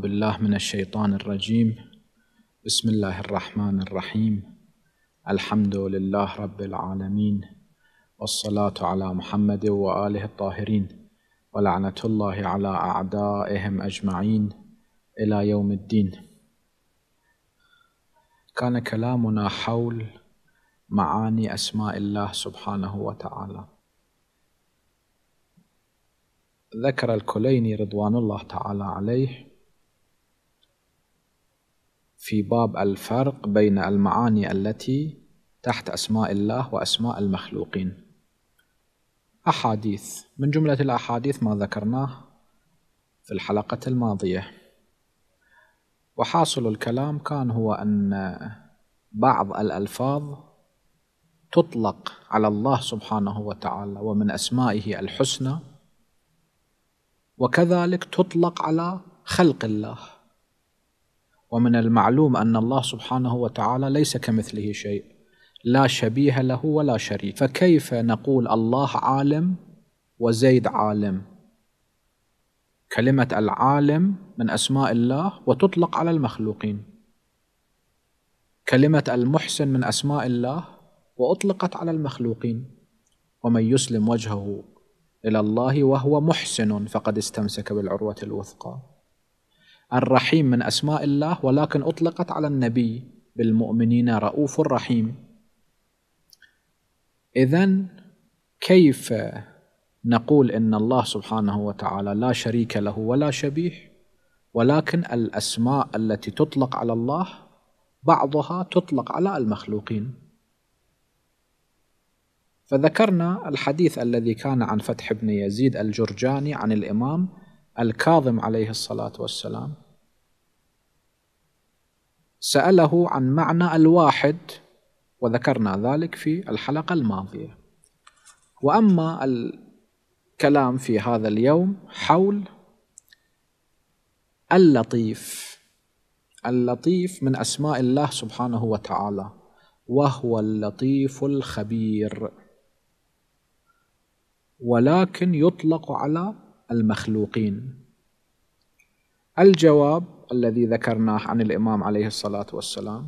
بالله من الشيطان الرجيم بسم الله الرحمن الرحيم الحمد لله رب العالمين والصلاة على محمد وآله الطاهرين ولعنة الله على أعدائهم أجمعين إلى يوم الدين كان كلامنا حول معاني أسماء الله سبحانه وتعالى ذكر الكليني رضوان الله تعالى عليه في باب الفرق بين المعاني التي تحت أسماء الله وأسماء المخلوقين أحاديث من جملة الأحاديث ما ذكرناه في الحلقة الماضية وحاصل الكلام كان هو أن بعض الألفاظ تطلق على الله سبحانه وتعالى ومن أسمائه الحسنى وكذلك تطلق على خلق الله ومن المعلوم أن الله سبحانه وتعالى ليس كمثله شيء لا شبيه له ولا شريك فكيف نقول الله عالم وزيد عالم كلمة العالم من أسماء الله وتطلق على المخلوقين كلمة المحسن من أسماء الله وأطلقت على المخلوقين ومن يسلم وجهه إلى الله وهو محسن فقد استمسك بالعروة الوثقى الرحيم من أسماء الله ولكن أطلقت على النبي بالمؤمنين رؤوف رحيم إذا كيف نقول إن الله سبحانه وتعالى لا شريك له ولا شبيه ولكن الأسماء التي تطلق على الله بعضها تطلق على المخلوقين فذكرنا الحديث الذي كان عن فتح بن يزيد الجرجاني عن الإمام الكاظم عليه الصلاة والسلام سأله عن معنى الواحد وذكرنا ذلك في الحلقة الماضية وأما الكلام في هذا اليوم حول اللطيف اللطيف من أسماء الله سبحانه وتعالى وهو اللطيف الخبير ولكن يطلق على المخلوقين الجواب الذي ذكرناه عن الإمام عليه الصلاة والسلام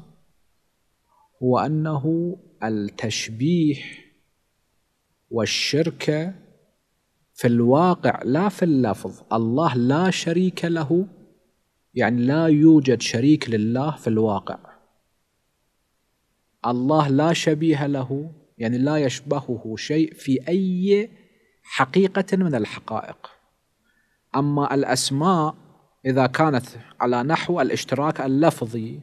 هو أنه التشبيه والشرك في الواقع لا في اللفظ الله لا شريك له يعني لا يوجد شريك لله في الواقع الله لا شبيه له يعني لا يشبهه شيء في أي حقيقة من الحقائق أما الأسماء إذا كانت على نحو الاشتراك اللفظي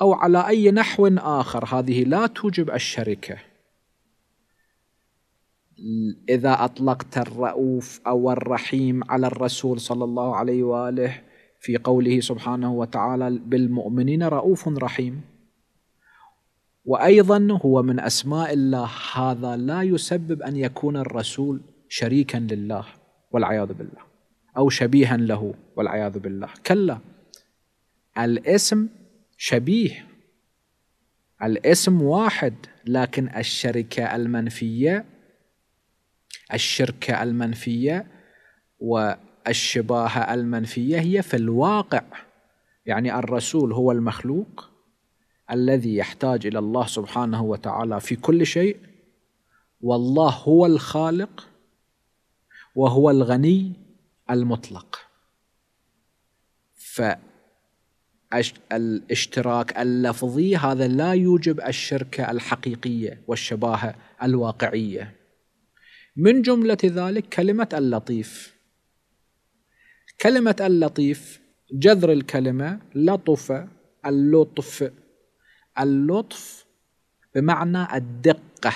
أو على أي نحو آخر هذه لا توجب الشركة إذا أطلقت الرؤوف أو الرحيم على الرسول صلى الله عليه وآله في قوله سبحانه وتعالى بالمؤمنين رؤوف رحيم وأيضا هو من أسماء الله هذا لا يسبب أن يكون الرسول شريكا لله والعياذ بالله أو شبيها له والعياذ بالله كلا الاسم شبيه الاسم واحد لكن الشركة المنفية الشركة المنفية والشباهة المنفية هي في الواقع يعني الرسول هو المخلوق الذي يحتاج إلى الله سبحانه وتعالى في كل شيء والله هو الخالق وهو الغني المطلق فالاشتراك اللفظي هذا لا يوجب الشركة الحقيقية والشباهة الواقعية من جملة ذلك كلمة اللطيف كلمة اللطيف جذر الكلمة لطف اللطف اللطف بمعنى الدقة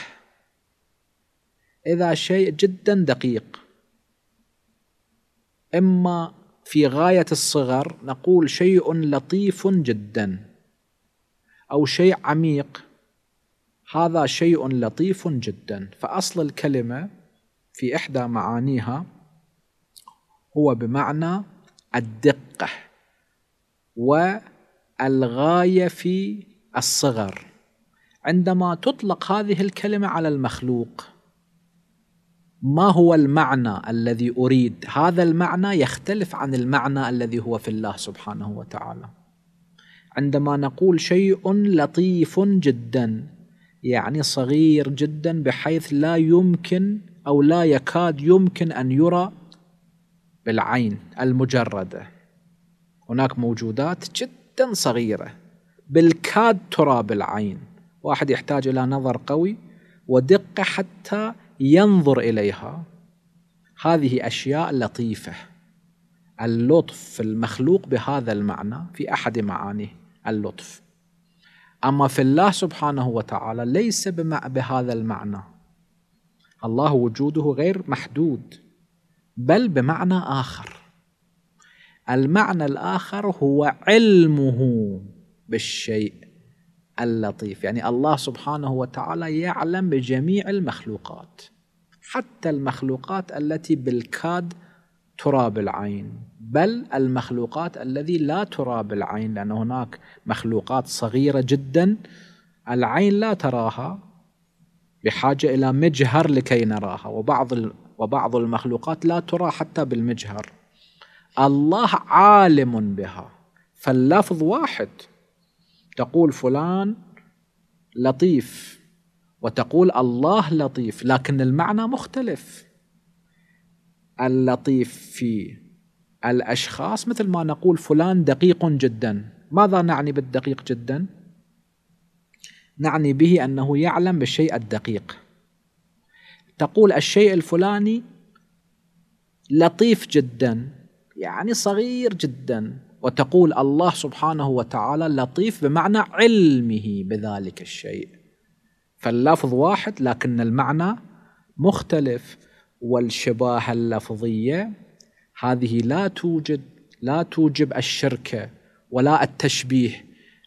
إذا شيء جدا دقيق إما في غاية الصغر نقول شيء لطيف جدا أو شيء عميق هذا شيء لطيف جدا فأصل الكلمة في إحدى معانيها هو بمعنى الدقة والغاية في الصغر عندما تطلق هذه الكلمة على المخلوق ما هو المعنى الذي اريد هذا المعنى يختلف عن المعنى الذي هو في الله سبحانه وتعالى عندما نقول شيء لطيف جدا يعني صغير جدا بحيث لا يمكن او لا يكاد يمكن ان يرى بالعين المجرده هناك موجودات جدا صغيره بالكاد ترى بالعين واحد يحتاج الى نظر قوي ودقه حتى ينظر اليها هذه اشياء لطيفه اللطف في المخلوق بهذا المعنى في احد معانيه اللطف اما في الله سبحانه وتعالى ليس بهذا المعنى الله وجوده غير محدود بل بمعنى اخر المعنى الاخر هو علمه بالشيء اللطيف يعني الله سبحانه وتعالى يعلم بجميع المخلوقات حتى المخلوقات التي بالكاد ترى بالعين بل المخلوقات الذي لا ترى بالعين لأن هناك مخلوقات صغيرة جدا العين لا تراها بحاجة إلى مجهر لكي نراها وبعض وبعض المخلوقات لا ترى حتى بالمجهر الله عالم بها فاللفظ واحد تقول فلان لطيف وتقول الله لطيف لكن المعنى مختلف اللطيف في الاشخاص مثل ما نقول فلان دقيق جدا ماذا نعني بالدقيق جدا نعني به انه يعلم بالشيء الدقيق تقول الشيء الفلاني لطيف جدا يعني صغير جدا وتقول الله سبحانه وتعالى لطيف بمعنى علمه بذلك الشيء فاللفظ واحد لكن المعنى مختلف والشباهه اللفظيه هذه لا توجد لا توجب الشركه ولا التشبيه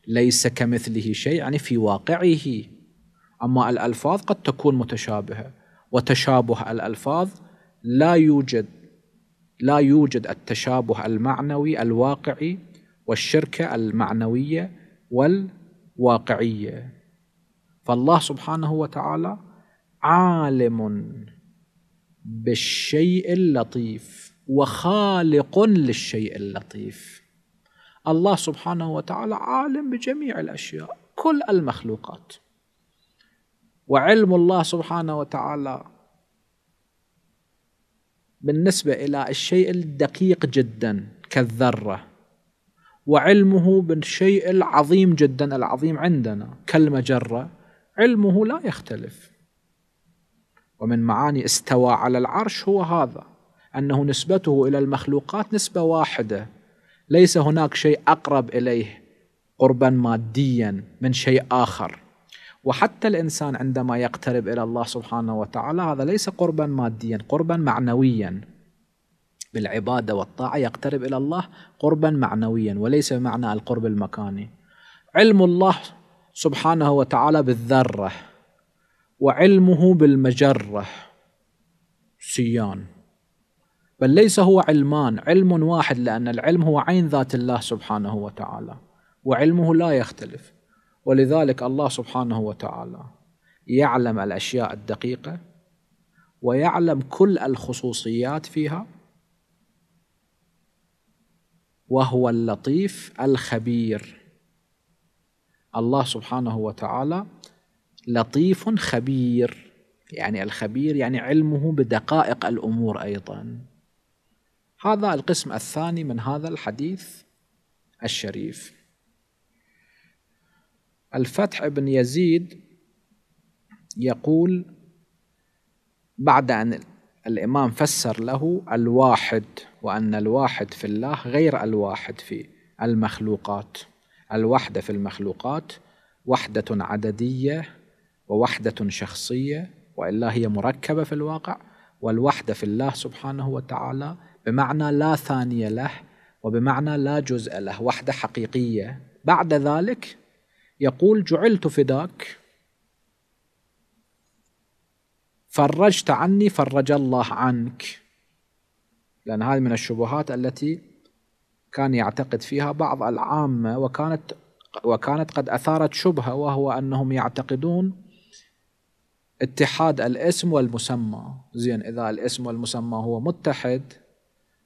ليس كمثله شيء يعني في واقعه اما الالفاظ قد تكون متشابهه وتشابه الالفاظ لا يوجد لا يوجد التشابه المعنوي الواقعي والشركه المعنويه والواقعيه فالله سبحانه وتعالى عالم بالشيء اللطيف وخالق للشيء اللطيف الله سبحانه وتعالى عالم بجميع الاشياء كل المخلوقات وعلم الله سبحانه وتعالى بالنسبة إلى الشيء الدقيق جدا كالذرة وعلمه بالشيء العظيم جدا العظيم عندنا كالمجرة علمه لا يختلف ومن معاني استوى على العرش هو هذا أنه نسبته إلى المخلوقات نسبة واحدة ليس هناك شيء أقرب إليه قربا ماديا من شيء آخر وحتى الإنسان عندما يقترب إلى الله سبحانه وتعالى هذا ليس قربا ماديا قربا معنويا بالعبادة والطاعة يقترب إلى الله قربا معنويا وليس بمعنى القرب المكاني علم الله سبحانه وتعالى بالذرة وعلمه بالمجرة سيان بل ليس هو علمان علم واحد لأن العلم هو عين ذات الله سبحانه وتعالى وعلمه لا يختلف ولذلك الله سبحانه وتعالى يعلم الأشياء الدقيقة ويعلم كل الخصوصيات فيها وهو اللطيف الخبير الله سبحانه وتعالى لطيف خبير يعني الخبير يعني علمه بدقائق الأمور أيضا هذا القسم الثاني من هذا الحديث الشريف الفتح بن يزيد يقول بعد أن الإمام فسر له الواحد وأن الواحد في الله غير الواحد في المخلوقات الوحدة في المخلوقات وحدة عددية ووحدة شخصية وإلا هي مركبة في الواقع والوحدة في الله سبحانه وتعالى بمعنى لا ثانية له وبمعنى لا جزء له وحدة حقيقية بعد ذلك يقول جعلت فداك فرجت عني فرج الله عنك لأن هذه من الشبهات التي كان يعتقد فيها بعض العامة وكانت وكانت قد أثارت شبهة وهو أنهم يعتقدون اتحاد الاسم والمسمى زين إذا الاسم والمسمى هو متحد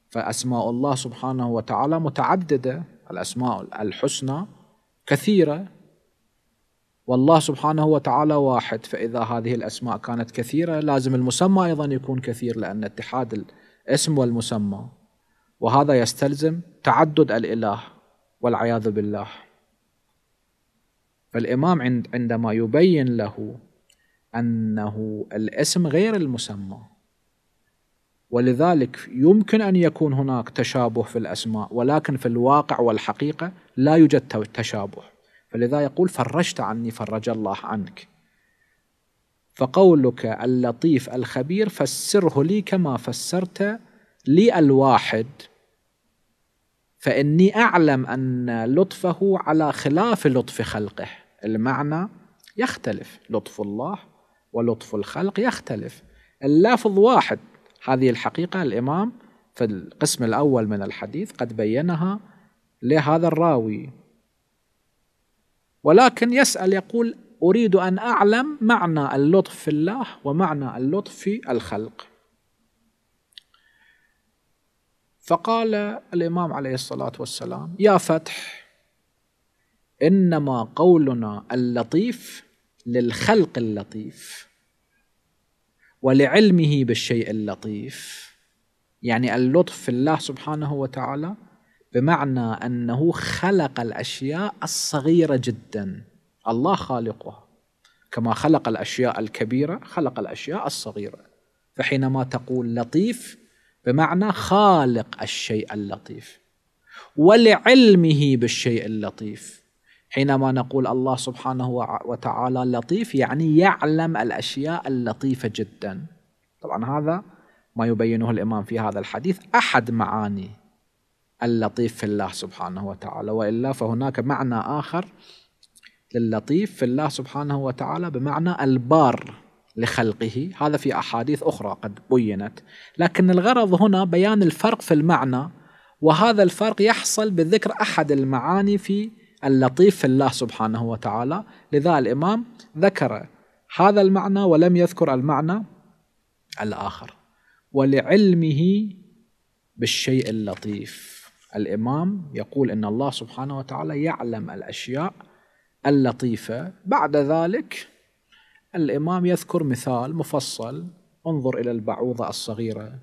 فأسماء الله سبحانه وتعالى متعددة الأسماء الحسنى كثيرة والله سبحانه وتعالى واحد فإذا هذه الأسماء كانت كثيرة لازم المسمى أيضا يكون كثير لأن اتحاد الاسم والمسمى وهذا يستلزم تعدد الإله والعياذ بالله فالإمام عندما يبين له أنه الاسم غير المسمى ولذلك يمكن أن يكون هناك تشابه في الأسماء ولكن في الواقع والحقيقة لا يوجد تشابه فلذا يقول فرجت عني فرج الله عنك فقولك اللطيف الخبير فسره لي كما فسرت لي الواحد فاني اعلم ان لطفه على خلاف لطف خلقه المعنى يختلف لطف الله ولطف الخلق يختلف اللفظ واحد هذه الحقيقه الامام في القسم الاول من الحديث قد بينها لهذا الراوي ولكن يسأل يقول أريد أن أعلم معنى اللطف في الله ومعنى اللطف في الخلق فقال الإمام عليه الصلاة والسلام يا فتح إنما قولنا اللطيف للخلق اللطيف ولعلمه بالشيء اللطيف يعني اللطف في الله سبحانه وتعالى بمعنى انه خلق الاشياء الصغيره جدا الله خالقها كما خلق الاشياء الكبيره خلق الاشياء الصغيره فحينما تقول لطيف بمعنى خالق الشيء اللطيف ولعلمه بالشيء اللطيف حينما نقول الله سبحانه وتعالى لطيف يعني يعلم الاشياء اللطيفه جدا طبعا هذا ما يبينه الامام في هذا الحديث احد معاني اللطيف في الله سبحانه وتعالى والا فهناك معنى اخر للطيف في الله سبحانه وتعالى بمعنى البار لخلقه هذا في احاديث اخرى قد بينت لكن الغرض هنا بيان الفرق في المعنى وهذا الفرق يحصل بذكر احد المعاني في اللطيف في الله سبحانه وتعالى لذا الامام ذكر هذا المعنى ولم يذكر المعنى الاخر ولعلمه بالشيء اللطيف الإمام يقول أن الله سبحانه وتعالى يعلم الأشياء اللطيفة بعد ذلك الإمام يذكر مثال مفصل انظر إلى البعوضة الصغيرة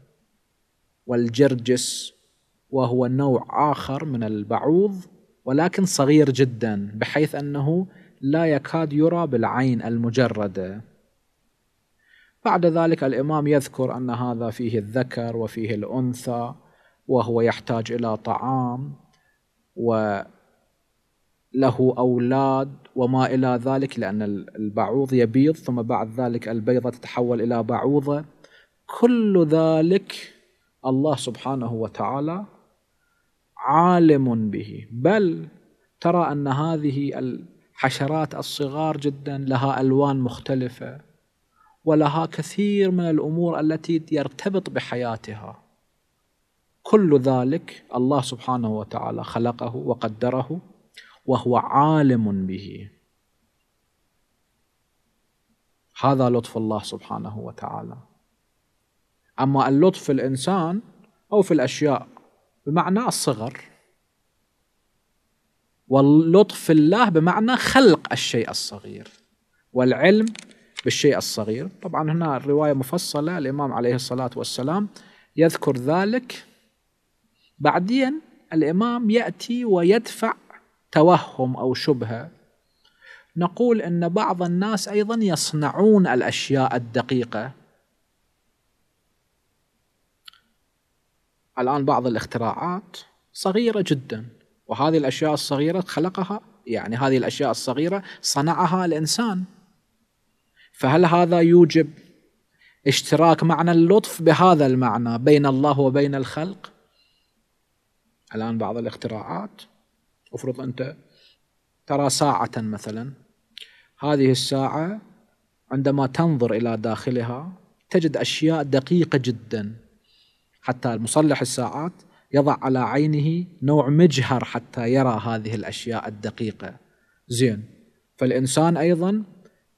والجرجس وهو نوع آخر من البعوض ولكن صغير جدا بحيث أنه لا يكاد يرى بالعين المجردة بعد ذلك الإمام يذكر أن هذا فيه الذكر وفيه الأنثى وهو يحتاج الى طعام وله اولاد وما الى ذلك لان البعوض يبيض ثم بعد ذلك البيضه تتحول الى بعوضه كل ذلك الله سبحانه وتعالى عالم به بل ترى ان هذه الحشرات الصغار جدا لها الوان مختلفه ولها كثير من الامور التي يرتبط بحياتها كل ذلك الله سبحانه وتعالى خلقه وقدره وهو عالم به هذا لطف الله سبحانه وتعالى أما اللطف في الإنسان أو في الأشياء بمعنى الصغر واللطف في الله بمعنى خلق الشيء الصغير والعلم بالشيء الصغير طبعا هنا الرواية مفصلة الإمام عليه الصلاة والسلام يذكر ذلك بعدين الإمام يأتي ويدفع توهم أو شبهة نقول أن بعض الناس أيضا يصنعون الأشياء الدقيقة الآن بعض الاختراعات صغيرة جدا وهذه الأشياء الصغيرة خلقها يعني هذه الأشياء الصغيرة صنعها الإنسان فهل هذا يوجب اشتراك معنى اللطف بهذا المعنى بين الله وبين الخلق؟ الآن بعض الاختراعات افرض أنت ترى ساعة مثلا هذه الساعة عندما تنظر إلى داخلها تجد أشياء دقيقة جدا حتى مصلح الساعات يضع على عينه نوع مجهر حتى يرى هذه الأشياء الدقيقة زين فالإنسان أيضا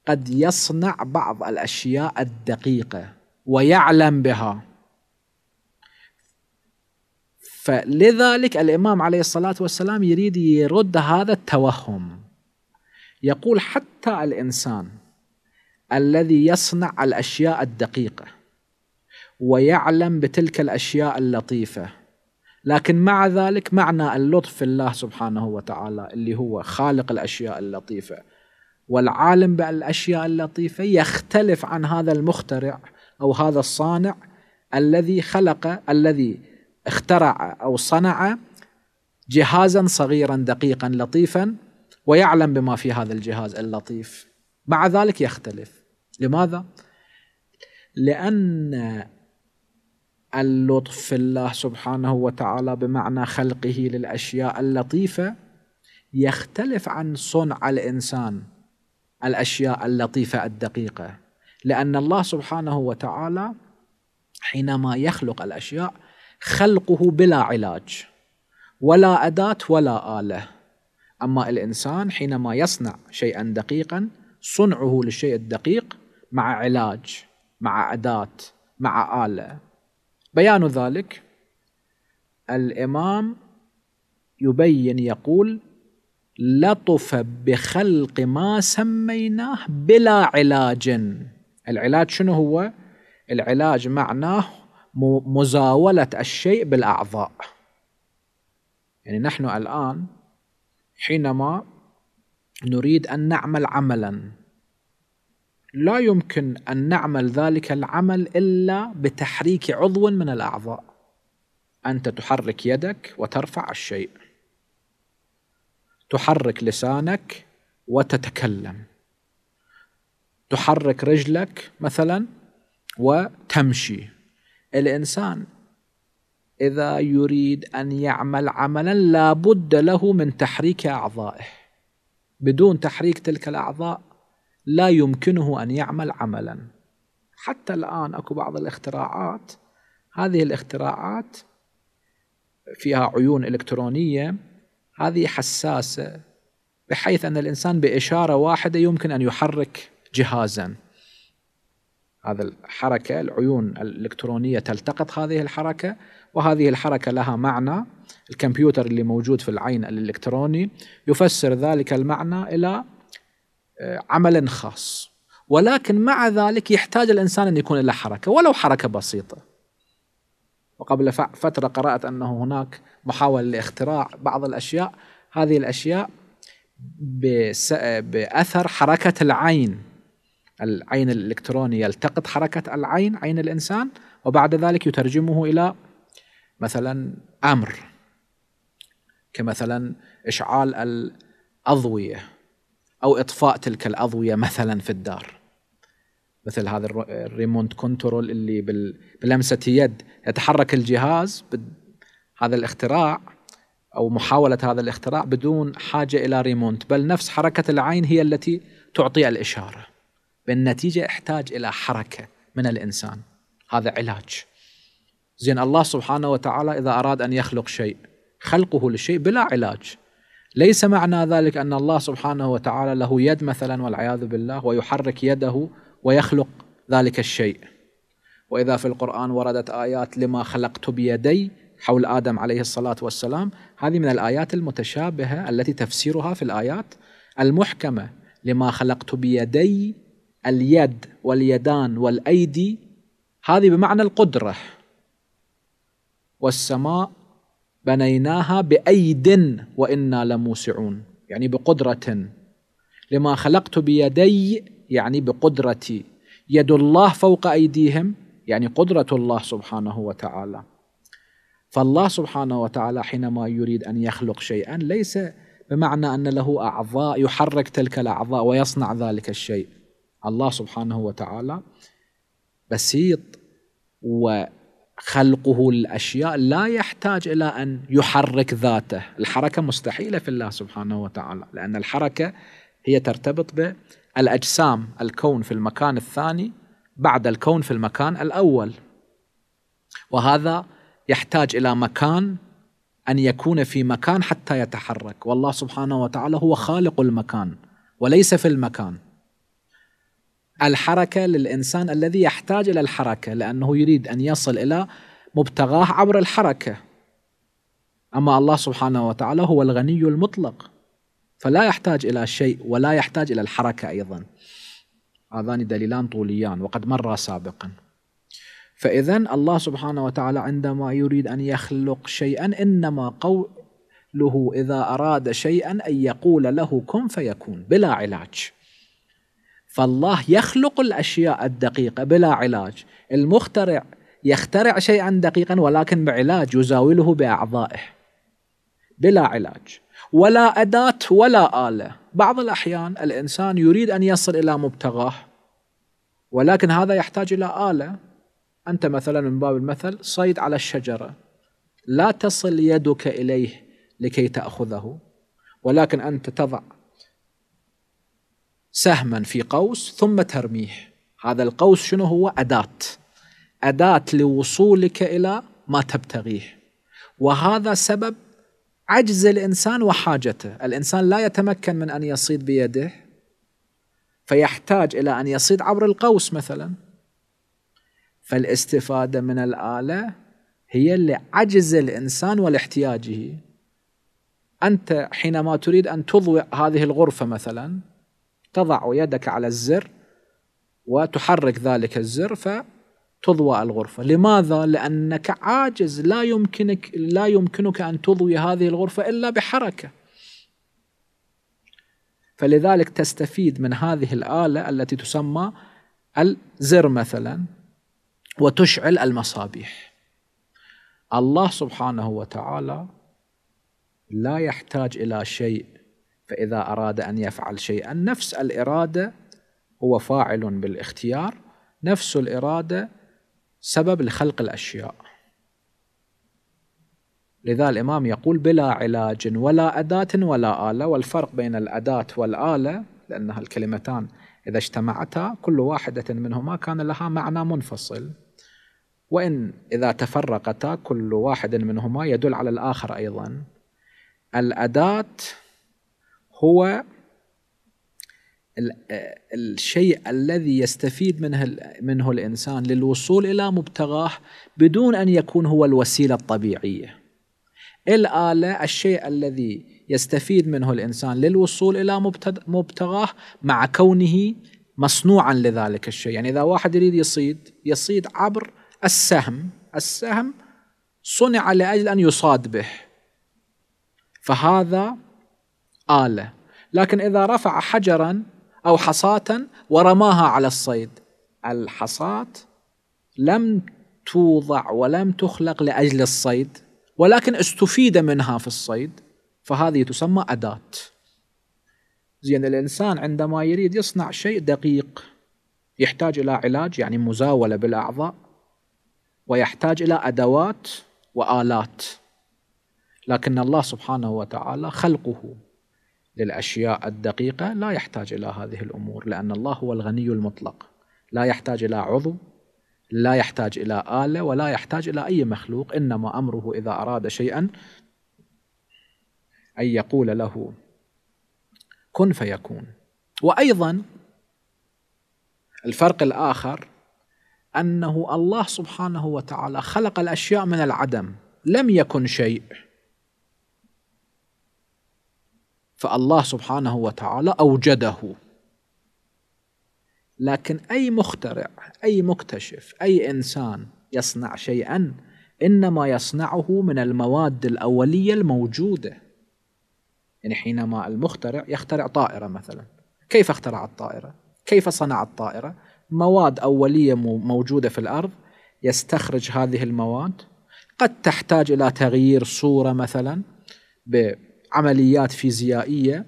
قد يصنع بعض الأشياء الدقيقة ويعلم بها فلذلك الإمام عليه الصلاة والسلام يريد يرد هذا التوهم يقول حتى الإنسان الذي يصنع الأشياء الدقيقة ويعلم بتلك الأشياء اللطيفة لكن مع ذلك معنى اللطف في الله سبحانه وتعالى اللي هو خالق الأشياء اللطيفة والعالم بالأشياء اللطيفة يختلف عن هذا المخترع أو هذا الصانع الذي خلق الذي اخترع او صنع جهازا صغيرا دقيقا لطيفا ويعلم بما في هذا الجهاز اللطيف مع ذلك يختلف لماذا؟ لأن اللطف في الله سبحانه وتعالى بمعنى خلقه للأشياء اللطيفة يختلف عن صنع الإنسان الأشياء اللطيفة الدقيقة لأن الله سبحانه وتعالى حينما يخلق الأشياء خلقه بلا علاج ولا أداة ولا آلة أما الإنسان حينما يصنع شيئا دقيقا صنعه للشيء الدقيق مع علاج مع أداة مع آلة بيان ذلك الإمام يبين يقول لطف بخلق ما سميناه بلا علاج العلاج شنو هو؟ العلاج معناه مزاوله الشيء بالاعضاء يعني نحن الان حينما نريد ان نعمل عملا لا يمكن ان نعمل ذلك العمل الا بتحريك عضو من الاعضاء انت تحرك يدك وترفع الشيء تحرك لسانك وتتكلم تحرك رجلك مثلا وتمشي الإنسان إذا يريد أن يعمل عملا لا بد له من تحريك أعضائه بدون تحريك تلك الأعضاء لا يمكنه أن يعمل عملا حتى الآن أكو بعض الاختراعات هذه الاختراعات فيها عيون إلكترونية هذه حساسة بحيث أن الإنسان بإشارة واحدة يمكن أن يحرك جهازا هذا الحركة العيون الإلكترونية تلتقط هذه الحركة وهذه الحركة لها معنى الكمبيوتر اللي موجود في العين الإلكتروني يفسر ذلك المعنى إلى آه، عمل خاص ولكن مع ذلك يحتاج الإنسان أن يكون له حركة ولو حركة بسيطة وقبل فترة قرأت أنه هناك محاولة لاختراع بعض الأشياء هذه الأشياء بأثر حركة العين العين الإلكتروني يلتقط حركة العين عين الإنسان وبعد ذلك يترجمه إلى مثلا أمر كمثلا إشعال الأضوية أو إطفاء تلك الأضوية مثلا في الدار مثل هذا الريموت كنترول اللي بلمسة يد يتحرك الجهاز هذا الاختراع أو محاولة هذا الاختراع بدون حاجة إلى ريموت بل نفس حركة العين هي التي تعطي الإشارة بالنتيجة احتاج إلى حركة من الإنسان هذا علاج زين الله سبحانه وتعالى إذا أراد أن يخلق شيء خلقه للشيء بلا علاج ليس معنى ذلك أن الله سبحانه وتعالى له يد مثلا والعياذ بالله ويحرك يده ويخلق ذلك الشيء وإذا في القرآن وردت آيات لما خلقت بيدي حول آدم عليه الصلاة والسلام هذه من الآيات المتشابهة التي تفسيرها في الآيات المحكمة لما خلقت بيدي اليد واليدان والأيدي هذه بمعنى القدرة والسماء بنيناها بأيد وإنا لموسعون يعني بقدرة لما خلقت بيدي يعني بقدرتي يد الله فوق أيديهم يعني قدرة الله سبحانه وتعالى فالله سبحانه وتعالى حينما يريد أن يخلق شيئا ليس بمعنى أن له أعضاء يحرك تلك الأعضاء ويصنع ذلك الشيء الله سبحانه وتعالى بسيط وخلقه للاشياء لا يحتاج الى ان يحرك ذاته، الحركه مستحيله في الله سبحانه وتعالى، لان الحركه هي ترتبط بالاجسام، الكون في المكان الثاني بعد الكون في المكان الاول. وهذا يحتاج الى مكان ان يكون في مكان حتى يتحرك، والله سبحانه وتعالى هو خالق المكان وليس في المكان. الحركه للانسان الذي يحتاج الى الحركه لانه يريد ان يصل الى مبتغاه عبر الحركه اما الله سبحانه وتعالى هو الغني المطلق فلا يحتاج الى شيء ولا يحتاج الى الحركه ايضا هذان دليلان طوليان وقد مر سابقا فاذا الله سبحانه وتعالى عندما يريد ان يخلق شيئا انما قوله اذا اراد شيئا ان يقول له كن فيكون بلا علاج فالله يخلق الاشياء الدقيقه بلا علاج المخترع يخترع شيئا دقيقا ولكن بعلاج يزاوله باعضائه بلا علاج ولا اداه ولا اله بعض الاحيان الانسان يريد ان يصل الى مبتغاه ولكن هذا يحتاج الى اله انت مثلا من باب المثل صيد على الشجره لا تصل يدك اليه لكي تاخذه ولكن انت تضع سهما في قوس ثم ترميه هذا القوس شنو هو أداة أداة لوصولك إلى ما تبتغيه وهذا سبب عجز الإنسان وحاجته الإنسان لا يتمكن من أن يصيد بيده فيحتاج إلى أن يصيد عبر القوس مثلا فالاستفادة من الآلة هي لعجز الإنسان ولاحتياجه أنت حينما تريد أن تضوئ هذه الغرفة مثلا تضع يدك على الزر وتحرك ذلك الزر فتضوى الغرفة لماذا؟ لأنك عاجز لا يمكنك لا يمكنك أن تضوي هذه الغرفة إلا بحركة فلذلك تستفيد من هذه الآلة التي تسمى الزر مثلا وتشعل المصابيح الله سبحانه وتعالى لا يحتاج إلى شيء فإذا أراد أن يفعل شيئا نفس الإرادة هو فاعل بالاختيار نفس الإرادة سبب لخلق الأشياء لذا الإمام يقول بلا علاج ولا أداة ولا آلة والفرق بين الأداة والآلة لأنها الكلمتان إذا اجتمعتا كل واحدة منهما كان لها معنى منفصل وإن إذا تفرقتا كل واحد منهما يدل على الآخر أيضا الأداة هو الشيء الذي يستفيد منه منه الانسان للوصول الى مبتغاه بدون ان يكون هو الوسيله الطبيعيه. الاله الشيء الذي يستفيد منه الانسان للوصول الى مبتغاه مع كونه مصنوعا لذلك الشيء، يعني اذا واحد يريد يصيد يصيد عبر السهم، السهم صنع لاجل ان يصاد به. فهذا آلة لكن إذا رفع حجرا أو حصاة ورماها على الصيد الحصاة لم توضع ولم تخلق لأجل الصيد ولكن استفيد منها في الصيد فهذه تسمى أداة زين الإنسان عندما يريد يصنع شيء دقيق يحتاج إلى علاج يعني مزاولة بالأعضاء ويحتاج إلى أدوات وآلات لكن الله سبحانه وتعالى خلقه للاشياء الدقيقه لا يحتاج الى هذه الامور لان الله هو الغني المطلق لا يحتاج الى عضو لا يحتاج الى اله ولا يحتاج الى اي مخلوق انما امره اذا اراد شيئا ان يقول له كن فيكون وايضا الفرق الاخر انه الله سبحانه وتعالى خلق الاشياء من العدم لم يكن شيء فالله سبحانه وتعالى أوجده لكن أي مخترع أي مكتشف أي إنسان يصنع شيئا إنما يصنعه من المواد الأولية الموجودة يعني حينما المخترع يخترع طائرة مثلا كيف اخترع الطائرة؟ كيف صنع الطائرة؟ مواد أولية موجودة في الأرض يستخرج هذه المواد قد تحتاج إلى تغيير صورة مثلا عمليات فيزيائيه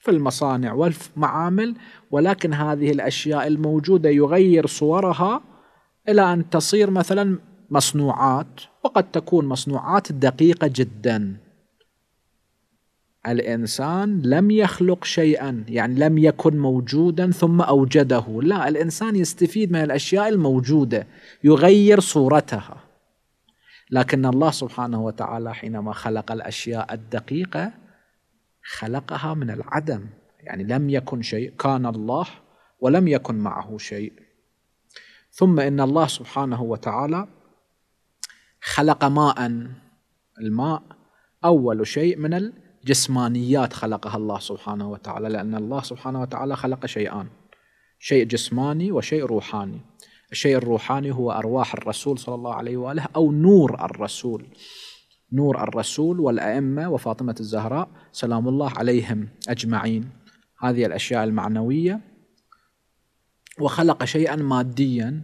في المصانع والمعامل ولكن هذه الاشياء الموجوده يغير صورها الى ان تصير مثلا مصنوعات وقد تكون مصنوعات دقيقه جدا الانسان لم يخلق شيئا يعني لم يكن موجودا ثم اوجده لا الانسان يستفيد من الاشياء الموجوده يغير صورتها لكن الله سبحانه وتعالى حينما خلق الاشياء الدقيقه خلقها من العدم يعني لم يكن شيء كان الله ولم يكن معه شيء ثم ان الله سبحانه وتعالى خلق ماء الماء اول شيء من الجسمانيات خلقها الله سبحانه وتعالى لان الله سبحانه وتعالى خلق شيئان شيء جسماني وشيء روحاني الشيء الروحاني هو أرواح الرسول صلى الله عليه وآله أو نور الرسول نور الرسول والأئمة وفاطمة الزهراء سلام الله عليهم أجمعين هذه الأشياء المعنوية وخلق شيئا ماديا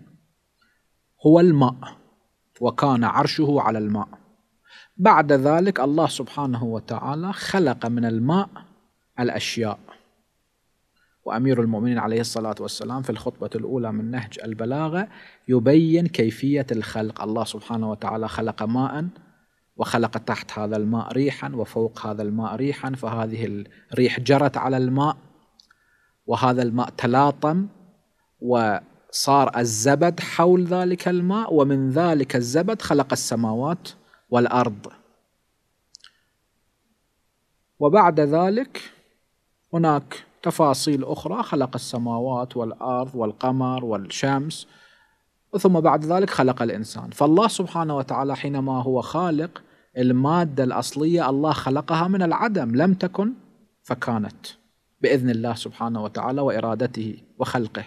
هو الماء وكان عرشه على الماء بعد ذلك الله سبحانه وتعالى خلق من الماء الأشياء وأمير المؤمنين عليه الصلاة والسلام في الخطبة الأولى من نهج البلاغة يبين كيفية الخلق الله سبحانه وتعالى خلق ماء وخلق تحت هذا الماء ريحا وفوق هذا الماء ريحا فهذه الريح جرت على الماء وهذا الماء تلاطم وصار الزبد حول ذلك الماء ومن ذلك الزبد خلق السماوات والأرض وبعد ذلك هناك تفاصيل أخرى خلق السماوات والأرض والقمر والشمس ثم بعد ذلك خلق الإنسان فالله سبحانه وتعالى حينما هو خالق المادة الأصلية الله خلقها من العدم لم تكن فكانت بإذن الله سبحانه وتعالى وإرادته وخلقه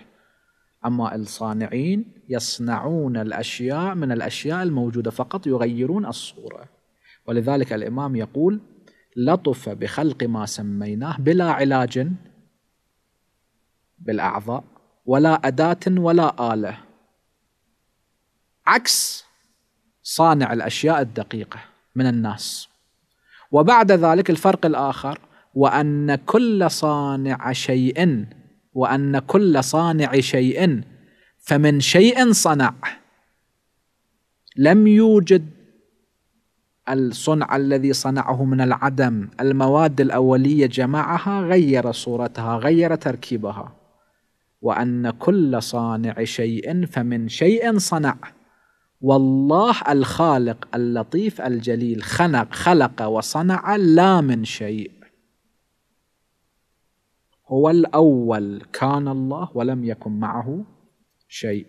أما الصانعين يصنعون الأشياء من الأشياء الموجودة فقط يغيرون الصورة ولذلك الإمام يقول لطف بخلق ما سميناه بلا علاج بالاعضاء ولا اداه ولا اله عكس صانع الاشياء الدقيقه من الناس وبعد ذلك الفرق الاخر وان كل صانع شيء وان كل صانع شيء فمن شيء صنع لم يوجد الصنع الذي صنعه من العدم المواد الاوليه جمعها غير صورتها غير تركيبها وأن كل صانع شيء فمن شيء صنع والله الخالق اللطيف الجليل خلق خلق وصنع لا من شيء هو الأول كان الله ولم يكن معه شيء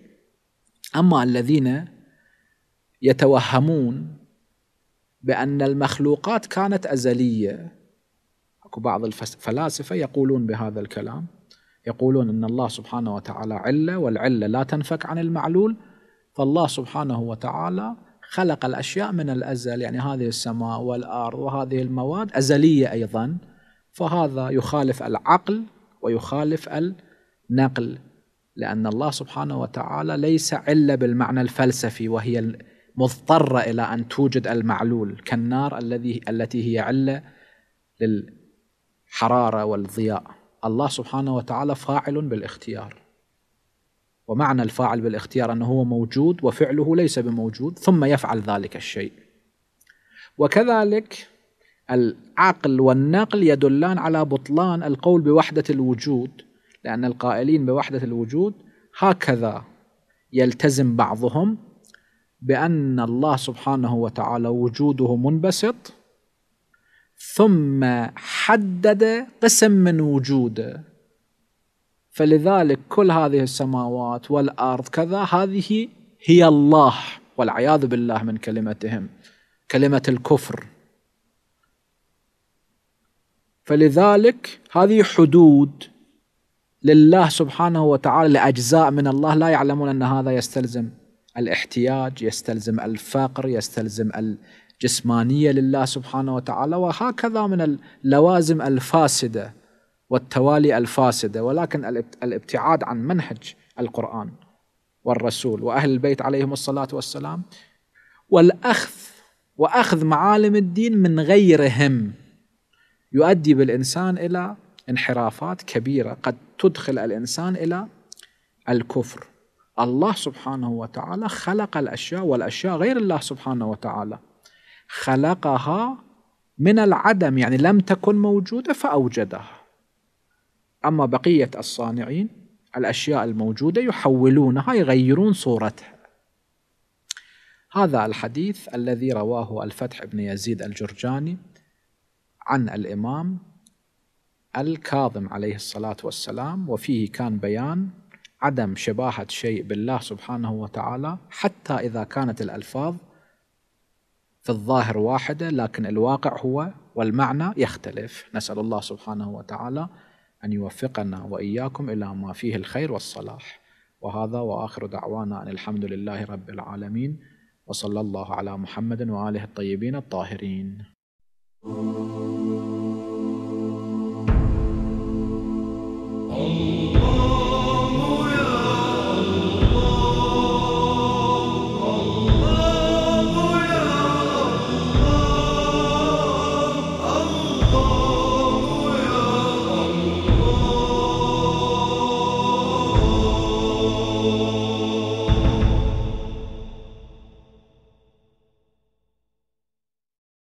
أما الذين يتوهمون بأن المخلوقات كانت أزلية أكو بعض الفلاسفة يقولون بهذا الكلام يقولون ان الله سبحانه وتعالى عله والعله لا تنفك عن المعلول فالله سبحانه وتعالى خلق الاشياء من الازل يعني هذه السماء والارض وهذه المواد ازليه ايضا فهذا يخالف العقل ويخالف النقل لان الله سبحانه وتعالى ليس عله بالمعنى الفلسفي وهي مضطره الى ان توجد المعلول كالنار الذي التي هي عله للحراره والضياء الله سبحانه وتعالى فاعل بالاختيار ومعنى الفاعل بالاختيار أنه هو موجود وفعله ليس بموجود ثم يفعل ذلك الشيء وكذلك العقل والنقل يدلان على بطلان القول بوحدة الوجود لأن القائلين بوحدة الوجود هكذا يلتزم بعضهم بأن الله سبحانه وتعالى وجوده منبسط ثم حدد قسم من وجوده فلذلك كل هذه السماوات والارض كذا هذه هي الله والعياذ بالله من كلمتهم كلمه الكفر فلذلك هذه حدود لله سبحانه وتعالى لاجزاء من الله لا يعلمون ان هذا يستلزم الاحتياج يستلزم الفقر يستلزم جسمانيه لله سبحانه وتعالى وهكذا من اللوازم الفاسده والتوالي الفاسده ولكن الابتعاد عن منهج القران والرسول واهل البيت عليهم الصلاه والسلام والاخذ واخذ معالم الدين من غيرهم يؤدي بالانسان الى انحرافات كبيره قد تدخل الانسان الى الكفر الله سبحانه وتعالى خلق الاشياء والاشياء غير الله سبحانه وتعالى خلقها من العدم يعني لم تكن موجودة فأوجدها أما بقية الصانعين الأشياء الموجودة يحولونها يغيرون صورتها هذا الحديث الذي رواه الفتح بن يزيد الجرجاني عن الإمام الكاظم عليه الصلاة والسلام وفيه كان بيان عدم شباهة شيء بالله سبحانه وتعالى حتى إذا كانت الألفاظ في الظاهر واحدة لكن الواقع هو والمعنى يختلف نسأل الله سبحانه وتعالى أن يوفقنا وإياكم إلى ما فيه الخير والصلاح وهذا وآخر دعوانا أن الحمد لله رب العالمين وصلى الله على محمد وآله الطيبين الطاهرين الله